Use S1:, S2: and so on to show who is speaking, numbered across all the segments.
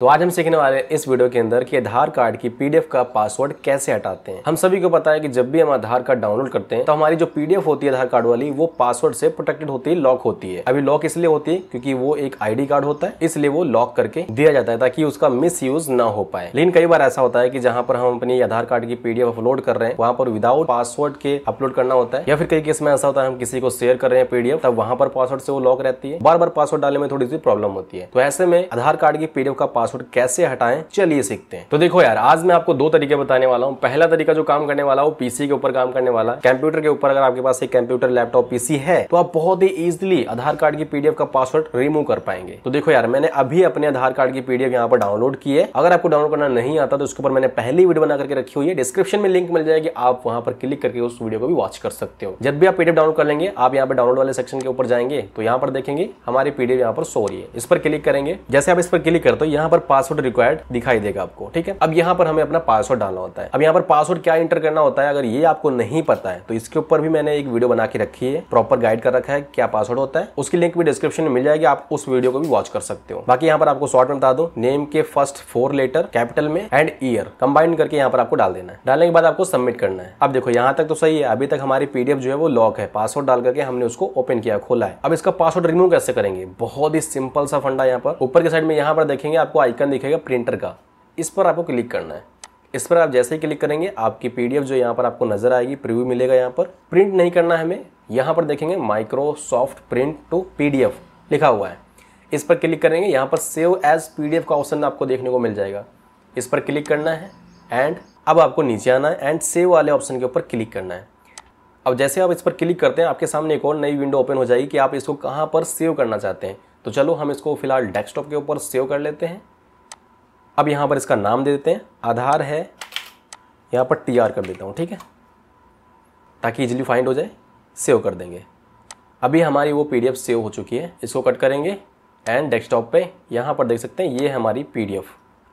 S1: तो आज हम सीखने वाले इस वीडियो के अंदर कि आधार कार्ड की पीडीएफ का पासवर्ड कैसे हटाते हैं हम सभी को पता है कि जब भी हम आधार कार्ड डाउनलोड करते हैं तो हमारी जो पीडीएफ होती है आधार कार्ड वाली वो पासवर्ड से प्रोटेक्टेड होती है लॉक होती है अभी लॉक इसलिए होती है क्योंकि वो एक आईडी कार्ड होता है इसलिए वो लॉक करके दिया जाता है ताकि उसका मिस यूज ना हो पाए लेकिन कई बार ऐसा होता है की जहाँ पर हम अपनी आधार कार्ड की पीडीएफ अपलोड कर रहे हैं वहाँ पर विदाउट पासवर्ड के अपलोड करना होता है या फिर कई केस में ऐसा होता है हम किसी को शेयर कर रहे हैं पीडीएफ तब वहाँ पर पासवर्ड से वो लॉक रहती है बार बार पासवर्ड डालने में थोड़ी सी प्रॉब्लम होती है तो ऐसे में आधार कार्ड की पीडीएफ का पासवर्ड कैसे हटाएं चलिए सीखते हैं तो देखो यार आज मैं आपको दो तरीके बताने वाला हूँ पहला तरीका जो काम करने वाला वो पीसी के ऊपर काम करने वाला कंप्यूटर के ऊपर अगर आपके पास एक कंप्यूटर लैपटॉप पीसी है तो आप बहुत ही इजिली आधार कार्ड की पीडीएफ का पासवर्ड रिमूव कर पाएंगे तो देखो यार मैंने अभी अपने आधार कार्ड की पीडीएफ यहाँ पर डाउनलोड की है अगर आपको डाउनलोड करना नहीं आता तो उसके ऊपर मैंने पहली वीडियो बना करके रखी हुई है डिस्क्रिप्शन में लिंक मिल जाएगी आप वहां पर क्लिक करके उस वीडियो को भी वॉच कर सकते हो जब भी आप पीडीएफ डाउनलोड कर लेंगे आप यहाँ पर डाउनलोड वाले सेक्शन के ऊपर जाएंगे तो यहाँ पर देखेंगे हमारी पीडीएफ यहाँ पर सो रही है इस पर क्लिक करेंगे जैसे आप इस पर क्लिक करते हो यहाँ पर पर पासवर्ड रिक्वायर्ड दिखाई देगा आपको ठीक है अब यहाँ पर हमें अपना पासवर्ड डालना होता है अब यहाँ पर पासवर्ड क्या इंटर करना होता है अगर ये आपको नहीं पता है तो इसके ऊपर भी मैंने एक वीडियो बना के रखी है प्रॉपर गाइड कर रखा है क्या पासवर्ड होता है उसकी लिंक भी डिस्क्रिप्शन में मिल जाएगी आप उस वीडियो को भी वॉच कर सकते हो बाकी यहाँ पर आपको शॉर्ट में बता दो नेम के फर्स्ट फोर लेटर कैपिटल में एंड ईयर कंबाइन करके यहाँ पर आपको डाल देना है डालने के बाद आपको सबमिट करना है अब देखो यहाँ तक तो सही है अभी तक हमारी पीडीएफ जो है वो लॉक है पासवर्ड डाल करके हमने उसको ओपन किया खोला है अब इसका पासवर्ड रिमूव कैसे करेंगे बहुत ही सिंपल सा फंडा यहाँ पर ऊपर के साइड में यहाँ पर देखेंगे आपको आइकन दिखेगा प्रिंटर का इस पर आपको क्लिक करना है इस पर आप जैसे ही क्लिक करेंगे आपकी पीडीएफ जो यहाँ पर आपको नजर आएगी प्रिव्यू मिलेगा यहाँ पर प्रिंट नहीं करना है हमें यहाँ पर देखेंगे माइक्रोसॉफ्ट प्रिंट टू पीडीएफ लिखा हुआ है इस पर क्लिक करेंगे यहाँ पर सेव एज पीडीएफ का ऑप्शन आपको देखने को मिल जाएगा इस पर क्लिक करना है एंड अब आपको नीचे आना है एंड सेव वाले ऑप्शन के ऊपर क्लिक करना है अब जैसे आप इस पर क्लिक करते हैं आपके सामने एक और नई विंडो ओपन हो जाएगी कि आप इसको कहाँ पर सेव करना चाहते हैं तो चलो हम इसको फिलहाल डेस्कटॉप के ऊपर सेव कर लेते हैं अब यहाँ पर इसका नाम दे देते हैं आधार है यहाँ पर टी आर कर देता हूँ ठीक है ताकि इजीली फाइंड हो जाए सेव कर देंगे अभी हमारी वो पी सेव हो चुकी है इसको कट करेंगे एंड डेस्कटॉप पे यहाँ पर देख सकते हैं ये हमारी पी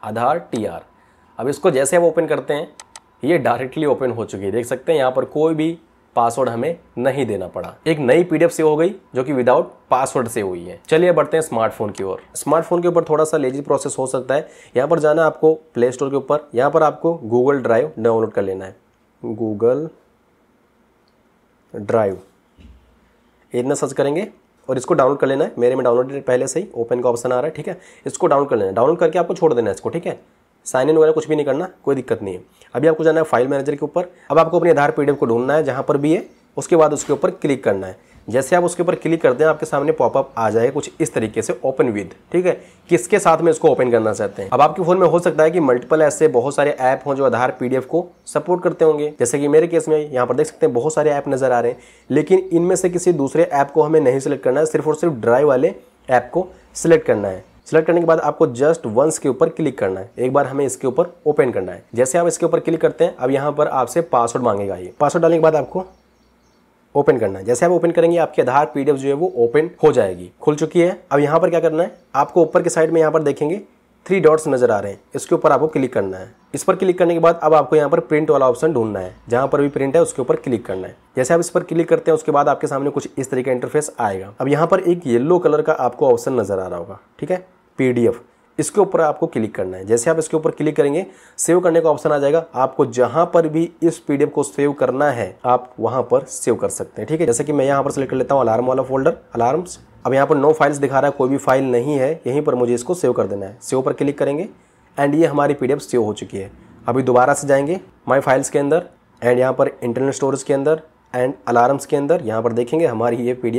S1: आधार टी आर अब इसको जैसे हम ओपन करते हैं ये डायरेक्टली ओपन हो चुकी है देख सकते हैं यहाँ पर कोई भी पासवर्ड हमें नहीं देना पड़ा एक नई पीडीएफ सेव हो गई जो कि विदाउट पासवर्ड से हुई है चलिए बढ़ते हैं स्मार्टफोन की ओर स्मार्टफोन के ऊपर थोड़ा सा लेजी प्रोसेस हो सकता है यहाँ पर जाना आपको प्ले स्टोर के ऊपर यहाँ पर आपको गूगल ड्राइव डाउनलोड कर लेना है गूगल ड्राइव इतना सर्च करेंगे और इसको डाउनलोड कर लेना है मेरे में डाउनलोड पहले से ही ओपन का ऑप्शन आ रहा है ठीक है इसको डाउनलोड कर लेना है डाउनलोड करके आपको छोड़ देना है इसको ठीक है साइन इन वगैरह कुछ भी नहीं करना कोई दिक्कत नहीं है अभी आपको जाना है फाइल मैनेजर के ऊपर अब आपको अपने आधार पी को ढूंढना है जहाँ पर भी है उसके बाद उसके ऊपर क्लिक करना है जैसे आप उसके ऊपर क्लिक करते हैं आपके सामने पॉपअप आ जाएगा कुछ इस तरीके से ओपन विद ठीक है किसके साथ में इसको ओपन करना चाहते हैं अब आपके फोन में हो सकता है कि मल्टीपल ऐसे बहुत सारे ऐप हों जो आधार पीडीएफ को सपोर्ट करते होंगे जैसे कि मेरे केस में यहाँ पर देख सकते हैं बहुत सारे ऐप नजर आ रहे हैं लेकिन इनमें से किसी दूसरे ऐप को हमें नहीं सिलेक्ट करना है सिर्फ और सिर्फ ड्राइव वाले ऐप को सिलेक्ट करना है सेलेक्ट करने के बाद आपको जस्ट वंस के ऊपर क्लिक करना है एक बार हमें इसके ऊपर ओपन करना है जैसे आप इसके ऊपर क्लिक करते हैं अब यहाँ पर आपसे पासवर्ड मांगेगा ये पासवर्ड डालने के बाद आपको ओपन करना है जैसे आप ओपन करेंगे आपकी आधार पीडीएफ जो है वो ओपन हो जाएगी खुल चुकी है अब यहाँ पर क्या करना है आपको ऊपर के साइड में यहाँ पर देखेंगे थ्री डॉट्स नजर आ रहे हैं इसके ऊपर आपको क्लिक करना है इस पर क्लिक करने के बाद अब आपको यहाँ पर प्रिंट वाला ऑप्शन ढूंढना है जहाँ पर भी प्रिंट है उसके ऊपर क्लिक करना है जैसे आप इस पर क्लिक करते हैं उसके बाद आपके सामने कुछ इस तरीके का इंटरफेस आएगा अब यहाँ पर एक येलो कलर का आपको ऑप्शन नजर आ रहा होगा ठीक है पीडीएफ इसके ऊपर आपको क्लिक करना है जैसे आप इसके ऊपर क्लिक करेंगे सेव करने का ऑप्शन आ जाएगा आपको जहां पर भी इस पीडीएफ को सेव करना है आप वहां पर सेव कर सकते हैं ठीक है जैसे कि मैं यहां पर सेलेक्ट कर लेता हूं अलार्म वाला फोल्डर अलार्म्स अब यहाँ पर नो फाइल्स दिखा रहा है कोई भी फाइल नहीं है यहीं पर मुझे इसको सेव कर देना है सेव पर क्लिक करेंगे एंड ये हमारी पी सेव हो चुकी है अभी दोबारा से जाएंगे माई फाइल्स के अंदर एंड यहाँ पर इंटरनेट स्टोरेज के अंदर एंड अलार्म्स के अंदर यहाँ पर देखेंगे हमारी ये पी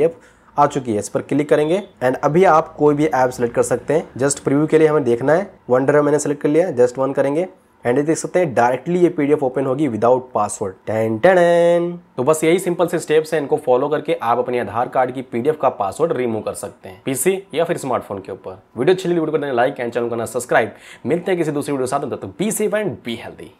S1: आ चुकी है इस पर क्लिक करेंगे एंड अभी आप कोई भी ऐप सेलेक्ट कर सकते हैं जस्ट प्रीव्यू के लिए हमें देखना है वन ड्राइव मैंने सेलेक्ट कर लिया जस्ट वन करेंगे एंड देख सकते हैं डायरेक्टली ये पीडीएफ ओपन होगी विदाउट पासवर्ड टेन टेन तो बस यही सिंपल से स्टेप्स हैं इनको फॉलो करके आप अपने आधार कार्ड की पीडीएफ का पासवर्ड रिमूव कर सकते हैं पीसी या फिर स्मार्टफोन के ऊपर वीडियो अच्छी लगी वीडियो को लाइक एंड चैनल करना सब्सक्राइब मिलते हैं किसी दूसरी वीडियो के साथ तो be safe and be healthy